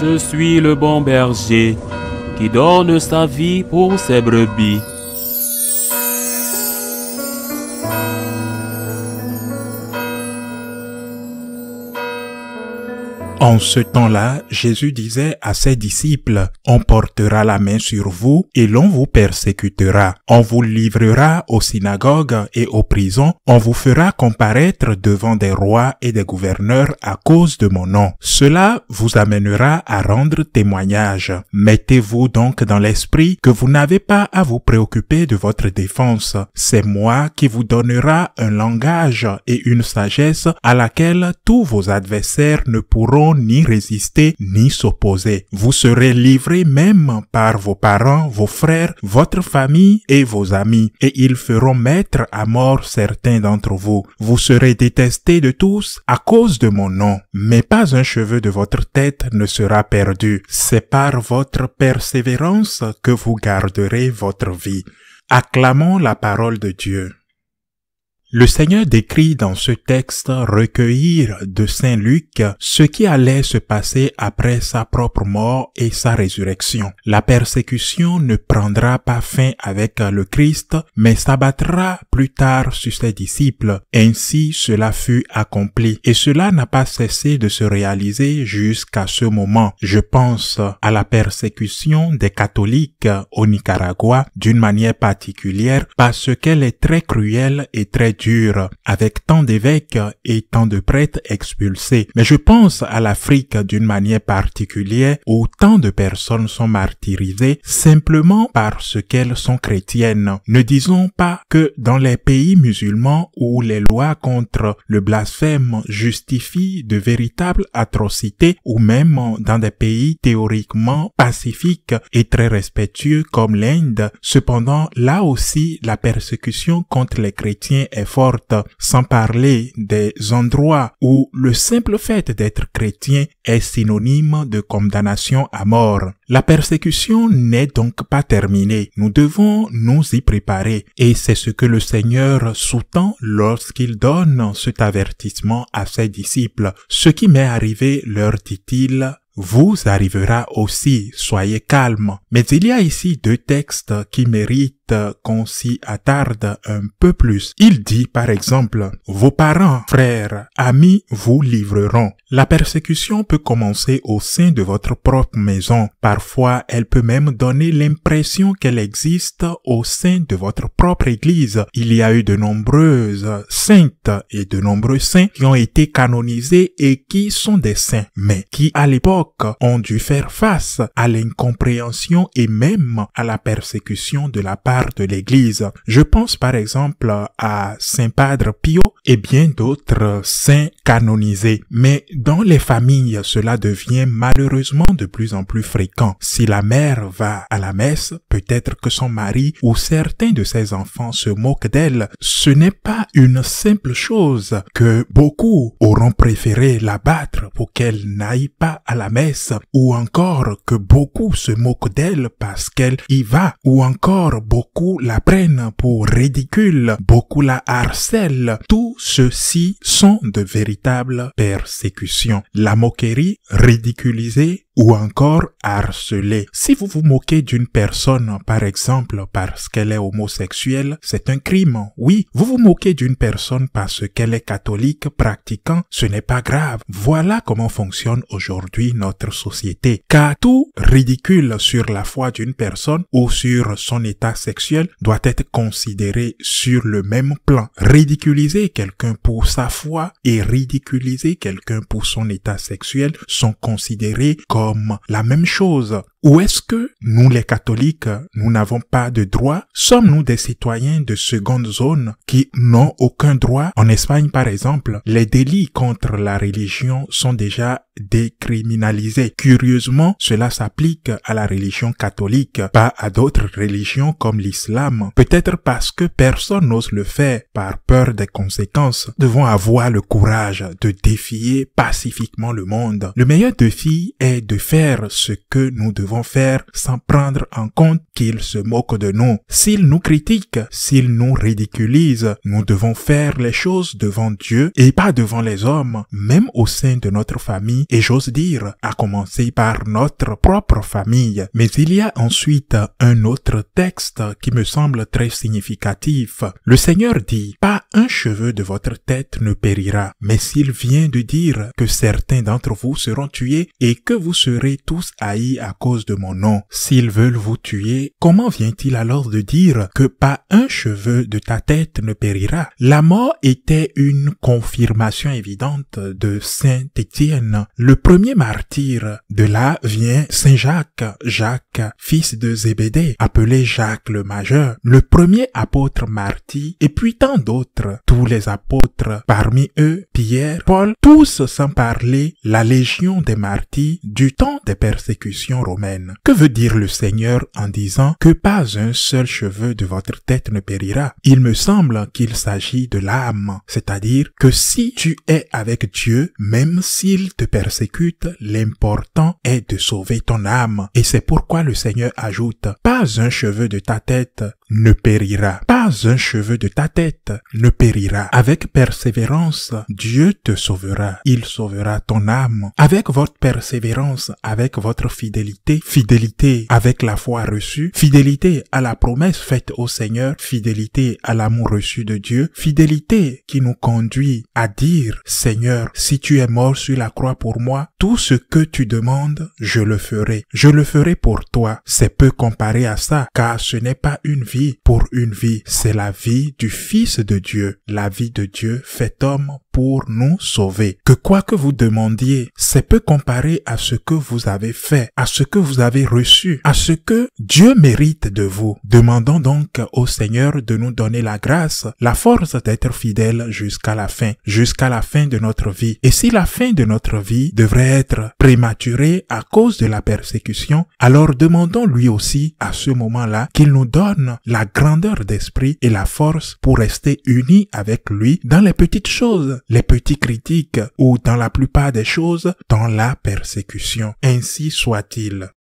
Je suis le bon berger qui donne sa vie pour ses brebis. En ce temps-là, Jésus disait à ses disciples, On portera la main sur vous et l'on vous persécutera. On vous livrera aux synagogues et aux prisons. On vous fera comparaître devant des rois et des gouverneurs à cause de mon nom. Cela vous amènera à rendre témoignage. Mettez-vous donc dans l'esprit que vous n'avez pas à vous préoccuper de votre défense. C'est moi qui vous donnera un langage et une sagesse à laquelle tous vos adversaires ne pourront ni résister ni s'opposer. Vous serez livrés même par vos parents, vos frères, votre famille et vos amis, et ils feront mettre à mort certains d'entre vous. Vous serez détestés de tous à cause de mon nom, mais pas un cheveu de votre tête ne sera perdu. C'est par votre persévérance que vous garderez votre vie. Acclamons la parole de Dieu. Le Seigneur décrit dans ce texte recueillir de Saint Luc ce qui allait se passer après sa propre mort et sa résurrection. La persécution ne prendra pas fin avec le Christ, mais s'abattra plus tard sur ses disciples. Ainsi cela fut accompli. Et cela n'a pas cessé de se réaliser jusqu'à ce moment. Je pense à la persécution des catholiques au Nicaragua d'une manière particulière parce qu'elle est très cruelle et très avec tant d'évêques et tant de prêtres expulsés. Mais je pense à l'Afrique d'une manière particulière où tant de personnes sont martyrisées simplement parce qu'elles sont chrétiennes. Ne disons pas que dans les pays musulmans où les lois contre le blasphème justifient de véritables atrocités ou même dans des pays théoriquement pacifiques et très respectueux comme l'Inde, cependant là aussi la persécution contre les chrétiens est forte, sans parler des endroits où le simple fait d'être chrétien est synonyme de condamnation à mort. La persécution n'est donc pas terminée. Nous devons nous y préparer. Et c'est ce que le Seigneur sous-tend lorsqu'il donne cet avertissement à ses disciples. Ce qui m'est arrivé, leur dit-il, vous arrivera aussi, soyez calme. Mais il y a ici deux textes qui méritent qu'on s'y attarde un peu plus. Il dit par exemple, vos parents, frères, amis vous livreront. La persécution peut commencer au sein de votre propre maison. Parfois, elle peut même donner l'impression qu'elle existe au sein de votre propre église. Il y a eu de nombreuses saintes et de nombreux saints qui ont été canonisés et qui sont des saints, mais qui à l'époque ont dû faire face à l'incompréhension et même à la persécution de la part de l'Église. Je pense par exemple à Saint Padre Pio et bien d'autres saints canonisés. Mais dans les familles, cela devient malheureusement de plus en plus fréquent. Si la mère va à la messe, peut-être que son mari ou certains de ses enfants se moquent d'elle. Ce n'est pas une simple chose que beaucoup auront préféré la battre pour qu'elle n'aille pas à la ou encore que beaucoup se moquent d'elle parce qu'elle y va, ou encore beaucoup la prennent pour ridicule, beaucoup la harcèlent. Tout ceci sont de véritables persécutions. La moquerie, ridiculiser, ou encore harceler. Si vous vous moquez d'une personne, par exemple, parce qu'elle est homosexuelle, c'est un crime. Oui, vous vous moquez d'une personne parce qu'elle est catholique, pratiquant, ce n'est pas grave. Voilà comment fonctionne aujourd'hui notre société. Car tout ridicule sur la foi d'une personne ou sur son état sexuel doit être considéré sur le même plan. Ridiculiser quelqu'un pour sa foi et ridiculiser quelqu'un pour son état sexuel sont considérés comme la même chose Ou est-ce que nous les catholiques, nous n'avons pas de droit Sommes-nous des citoyens de seconde zone qui n'ont aucun droit En Espagne par exemple, les délits contre la religion sont déjà décriminalisés. Curieusement, cela s'applique à la religion catholique, pas à d'autres religions comme l'islam. Peut-être parce que personne n'ose le faire par peur des conséquences. Devons avoir le courage de défier pacifiquement le monde. Le meilleur défi est de faire ce que nous devons faire sans prendre en compte qu'ils se moquent de nous. S'ils nous critiquent, s'ils nous ridiculisent, nous devons faire les choses devant Dieu et pas devant les hommes, même au sein de notre famille et j'ose dire, à commencer par notre propre famille. Mais il y a ensuite un autre texte qui me semble très significatif. Le Seigneur dit, un cheveu de votre tête ne périra. Mais s'il vient de dire que certains d'entre vous seront tués et que vous serez tous haïs à cause de mon nom, s'ils veulent vous tuer, comment vient-il alors de dire que pas un cheveu de ta tête ne périra? La mort était une confirmation évidente de Saint Étienne. Le premier martyr de là vient Saint Jacques, Jacques, fils de Zébédée, appelé Jacques le Majeur, le premier apôtre martyr, et puis tant d'autres tous les apôtres, parmi eux Pierre, Paul, tous sans parler la légion des martyrs du temps des persécutions romaines. Que veut dire le Seigneur en disant que pas un seul cheveu de votre tête ne périra Il me semble qu'il s'agit de l'âme, c'est-à-dire que si tu es avec Dieu, même s'il te persécute, l'important est de sauver ton âme. Et c'est pourquoi le Seigneur ajoute, pas un cheveu de ta tête ne périra. Pas un cheveu de ta tête ne périra. Avec persévérance, Dieu te sauvera. Il sauvera ton âme. Avec votre persévérance, avec votre fidélité, fidélité avec la foi reçue, fidélité à la promesse faite au Seigneur, fidélité à l'amour reçu de Dieu, fidélité qui nous conduit à dire, Seigneur, si tu es mort sur la croix pour moi, tout ce que tu demandes, je le ferai. Je le ferai pour toi. C'est peu comparé à ça, car ce n'est pas une vie pour une vie, c'est la vie du Fils de Dieu, la vie de Dieu fait homme pour nous sauver. Que quoi que vous demandiez, c'est peu comparé à ce que vous avez fait, à ce que vous avez reçu, à ce que Dieu mérite de vous. Demandons donc au Seigneur de nous donner la grâce, la force d'être fidèles jusqu'à la fin, jusqu'à la fin de notre vie. Et si la fin de notre vie devrait être prématurée à cause de la persécution, alors demandons lui aussi à ce moment-là qu'il nous donne la grandeur d'esprit et la force pour rester unis avec lui dans les petites choses les petits critiques ou dans la plupart des choses dans la persécution. Ainsi soit-il.